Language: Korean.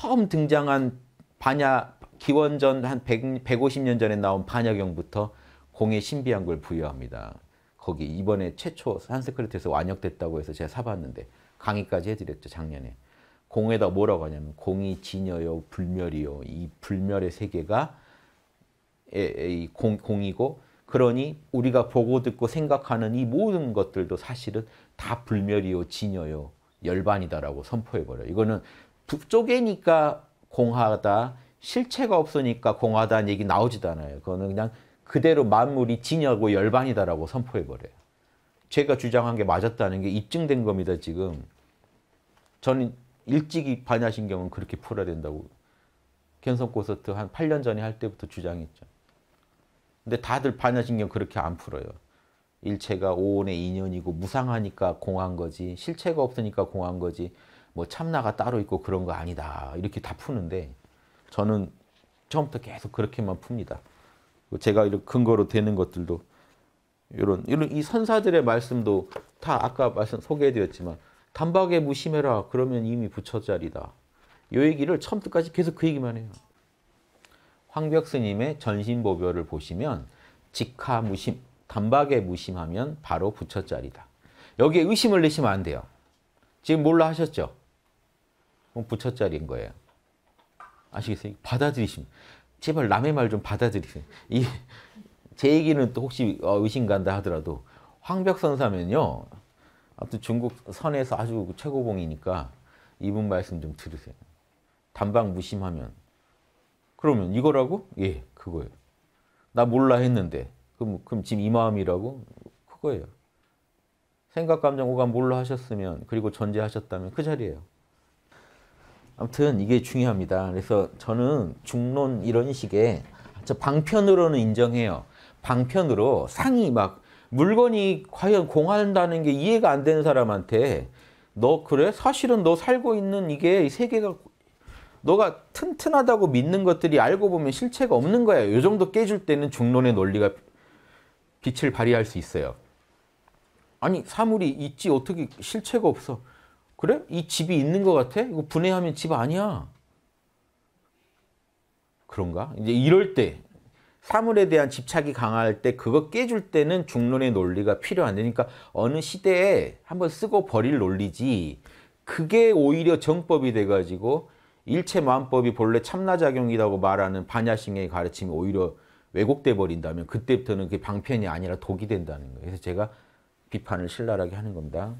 처음 등장한 반야 기원전 한 100, 150년 전에 나온 반야경부터 공의 신비한 걸 부여합니다. 거기 이번에 최초 산스크리트에서 완역됐다고 해서 제가 사봤는데 강의까지 해드렸죠 작년에. 공에다 뭐라고 하냐면 공이 진여요 불멸이요 이 불멸의 세계가 이 공, 공이고 그러니 우리가 보고 듣고 생각하는 이 모든 것들도 사실은 다 불멸이요 진여요 열반이다라고 선포해버려요. 이거는 북쪽에니까 공하다, 실체가 없으니까 공하다는 얘기 나오지도 않아요. 그거는 그냥 그대로 만물이 진여고 열반이다라고 선포해버려요. 제가 주장한 게 맞았다는 게 입증된 겁니다, 지금. 저는 일찍이 반야신경은 그렇게 풀어야 된다고 겐성 콘서트 한 8년 전에 할 때부터 주장했죠. 근데 다들 반야신경 그렇게 안 풀어요. 일체가 오온의 인연이고 무상하니까 공한 거지 실체가 없으니까 공한 거지 뭐 참나가 따로 있고 그런 거 아니다. 이렇게 다 푸는데 저는 처음부터 계속 그렇게만 풉니다. 제가 이렇게 근거로 되는 것들도 이런 이런 이 선사들의 말씀도 다 아까 말씀 소개해드렸지만 단박에 무심해라 그러면 이미 부처자리다. 요 얘기를 처음부터까지 계속 그 얘기만 해요. 황벽스님의 전신보별을 보시면 직하 무심, 단박에 무심하면 바로 부처자리다. 여기에 의심을 내시면 안 돼요. 지금 몰라 하셨죠? 그럼 부처짜리인 거예요. 아시겠어요? 받아들이심. 제발 남의 말 좀 받아들이세요. 이, 제 얘기는 또 혹시 어, 의심간다 하더라도 황벽선사면요. 아무튼 중국 선에서 아주 최고봉이니까 이분 말씀 좀 들으세요. 단방 무심하면. 그러면 이거라고? 예, 그거예요. 나 몰라 했는데. 그럼, 그럼 지금 이 마음이라고? 그거예요. 생각, 감정, 오감 몰라 하셨으면 그리고 전제하셨다면 그 자리예요. 아무튼 이게 중요합니다. 그래서 저는 중론 이런 식의 저 방편으로는 인정해요. 방편으로 상이 막 물건이 과연 공한다는 게 이해가 안 되는 사람한테 너 그래? 사실은 너 살고 있는 이게 세계가 너가 튼튼하다고 믿는 것들이 알고 보면 실체가 없는 거야. 이 정도 깨줄 때는 중론의 논리가 빛을 발휘할 수 있어요. 아니 사물이 있지 어떻게 실체가 없어. 그래? 이 집이 있는 것 같아? 이거 분해하면 집 아니야. 그런가? 이제 이럴 때 사물에 대한 집착이 강할 때 그거 깨줄 때는 중론의 논리가 필요 안 되니까 그러니까 어느 시대에 한번 쓰고 버릴 논리지 그게 오히려 정법이 돼가지고 일체 마음법이 본래 참나작용이라고 말하는 반야심의 가르침이 오히려 왜곡돼 버린다면 그때부터는 그게 방편이 아니라 독이 된다는 거예요. 그래서 제가 비판을 신랄하게 하는 겁니다.